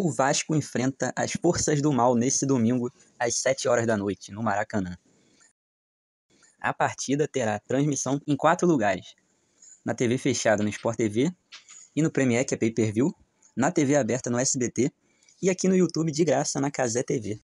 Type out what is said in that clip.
O Vasco enfrenta as forças do mal nesse domingo às 7 horas da noite, no Maracanã. A partida terá transmissão em quatro lugares: na TV fechada no Sport TV e no Premier, que é pay-per-view, na TV aberta no SBT e aqui no YouTube de graça na Casé TV.